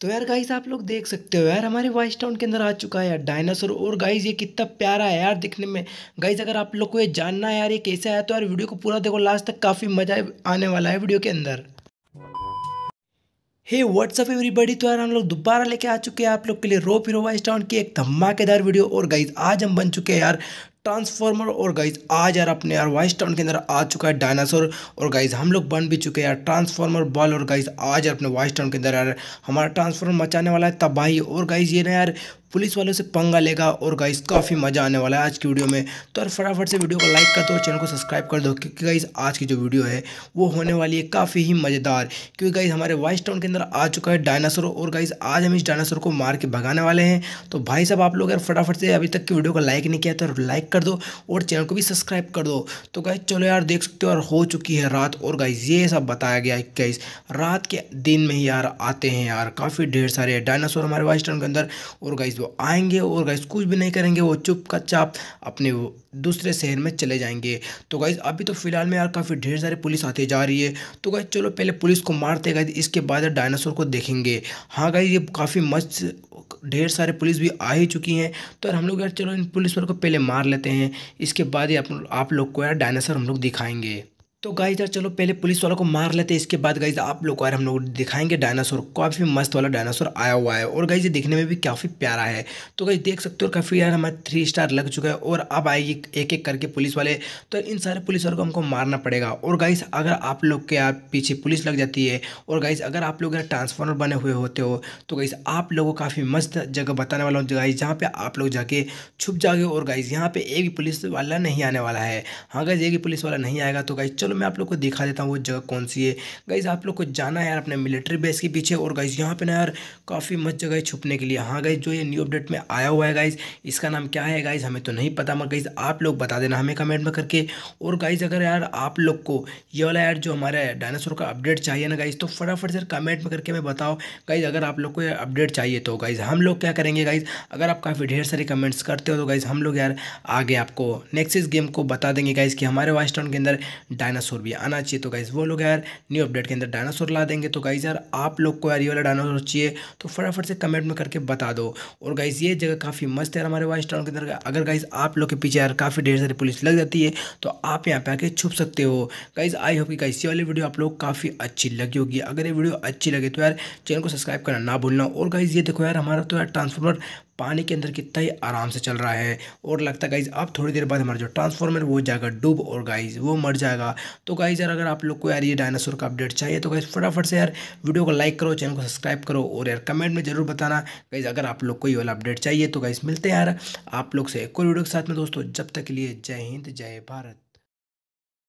तो यार गाइस आप लोग देख सकते हो यार हमारे वाइस टाउन के अंदर आ चुका है यार डायनासोर और गाइस ये कितना प्यारा है यार दिखने में गाइस अगर आप लोग को ये जानना है यार ये कैसे आया तो यार वीडियो को पूरा देखो लास्ट तक काफ़ी मजा आने वाला है वीडियो के अंदर हे व्हाट्सअप एवरीबडी तो यार हम लोग दोबारा लेके आ चुके हैं आप लोग के लिए रो पिरो वाइस टाउन की एक धमाकेदार वीडियो और गाइज आज हम बन चुके हैं यार ट्रांसफॉर्मर और गाइज आज यार अपने यार वाइस टाउन के अंदर आ चुका है डायनासोर और गाइज हम लोग बन भी चुके हैं यार ट्रांसफॉर्मर बॉल और गाइज आज यार अपने वाइस टाउन के अंदर यार हमारा ट्रांसफॉर्मर मचाने वाला है तबाही और गाइज ये ना यार पुलिस वालों से पंगा लेगा और गाइस काफ़ी मज़ा आने वाला है आज की वीडियो में तो यार फटाफट से वीडियो को लाइक कर दो और चैनल को सब्सक्राइब कर दो क्योंकि गाइस आज की जो वीडियो है वो होने वाली है काफ़ी ही मज़ेदार क्योंकि गाइस हमारे वाइस टाउन के अंदर आ चुका है डायनासोर और गाइस आज हम इस डायनासोर को मार के भगाने वाले हैं तो भाई साहब आप लोग अगर फटाफट से अभी तक की वीडियो को लाइक नहीं किया तो लाइक कर दो और चैनल को भी सब्सक्राइब कर दो तो गाइज चलो यार देख सकते हो और हो चुकी है रात और गाइज ये सब बताया गया है गाइज रात के दिन में ही यार आते हैं यार काफ़ी ढेर सारे डायनासोर हमारे वाइस टाउन के अंदर और गाइज वो आएंगे और गाइस कुछ भी नहीं करेंगे वो चुप का चाप अपने दूसरे शहर में चले जाएंगे तो गाइस अभी तो फिलहाल में यार काफ़ी ढेर सारी पुलिस आती जा रही है तो गाइस चलो पहले पुलिस को मारते गए इसके बाद डायनासोर को देखेंगे हाँ गाइस ये काफ़ी मस्त ढेर सारे पुलिस भी आ ही चुकी हैं तो हम लोग यार चलो इन पुलिस वालों को पहले मार लेते हैं इसके बाद ही आप, आप लोग को यार डायनासोर हम लोग दिखाएंगे तो गाइज यार चलो पहले पुलिस वालों को मार लेते हैं इसके बाद गाइज आप लोग को यार हम लोग दिखाएंगे डायनासोर काफ़ी मस्त वाला डायनासोर आया हुआ है और गाइज ये दिखने में भी काफ़ी प्यारा है तो गाइज देख सकते हो काफ़ी यार हमारा थ्री स्टार लग चुका है और अब आएगी एक एक करके पुलिस वाले तो इन सारे पुलिस वालों को हमको मारना पड़ेगा और गाइज अगर आप लोग के यार पीछे पुलिस लग जाती है और गाइज अगर आप लोग यार ट्रांसफॉर्मर बने हुए होते हो तो गाइज आप लोगों को काफ़ी मस्त जगह बताने वाला हूँ गाइज जहाँ पर आप लोग जाके छुप जाओगे और गाइज यहाँ पर एक भी पुलिस वाला नहीं आने वाला है हाँ गाइज एक ही पुलिस वाला नहीं आएगा तो गाइज चलो मैं आप लोग को दिखा देता हूँ वो जगह कौन सी है गाइज आप लोग को जाना है यार अपने मिलिट्री बेस के पीछे और गाइज यहाँ पे ना यार काफ़ी मस्त जगह है छुपने के लिए हाँ गाइज जो ये न्यू अपडेट में आया हुआ है गाइज इसका नाम क्या है गाइज हमें तो नहीं पता मगर गाइज आप लोग बता देना हमें कमेंट में करके और गाइज अगर यार आप लोग को ये वाला यार जो हमारा डायनासोर का अपडेट चाहिए ना गाइज तो फटाफट सर कमेंट में करके हमें बताओ गाइज अगर आप लोग को अपडेट चाहिए तो गाइज हम लोग क्या करेंगे गाइज अगर आप काफ़ी ढेर सारे कमेंट्स करते हो तो गाइज हम लोग यार आगे आपको नेक्स्ट गेम को बता देंगे गाइज कि हमारे वाइस टाउन के अंदर डायना डायनासोर भी आना चाहिए तो गाइज़ वो लोग यार न्यू अपडेट के अंदर डायनासोर ला देंगे तो गाइज़ यार आप लोग को यार ये वाला डायनासोर चाहिए तो फटाफट से कमेंट में करके बता दो और गाइज़ ये जगह काफ़ी मस्त है हमारे वाइस टाउन के अंदर अगर गाइज़ आप लोग के पीछे यार काफ़ी ढेर सारी पुलिस लग जाती है तो आप यहाँ पर आके छुप सकते हो गाइज़ आई होप कि गाइज़ ये वाली वीडियो आप लोग काफ़ी अच्छी लगी होगी अगर ये वीडियो अच्छी लगे तो यार चैनल को सब्सक्राइब करना ना भूलना और गाइज़ ये देखो यार हमारा तो यार ट्रांसफॉर्मर पानी के अंदर कितना ही आराम से चल रहा है और लगता है गाइज़ अब थोड़ी देर बाद हमारा जो ट्रांसफॉर्मर वो जाएगा डूब और गाइज़ वो मर जाएगा तो गाइज़ यार अगर आप लोग को यार ये डायनासोर का अपडेट चाहिए तो गाइज़ फटाफट से यार वीडियो को लाइक करो चैनल को सब्सक्राइब करो और यार कमेंट में ज़रूर बताना गाइज़ अगर आप लोग को ये वाला अपडेट चाहिए तो गाइज़ मिलते हैं यार आप लोग से एक और वीडियो के साथ में दोस्तों जब तक के लिए जय हिंद जय भारत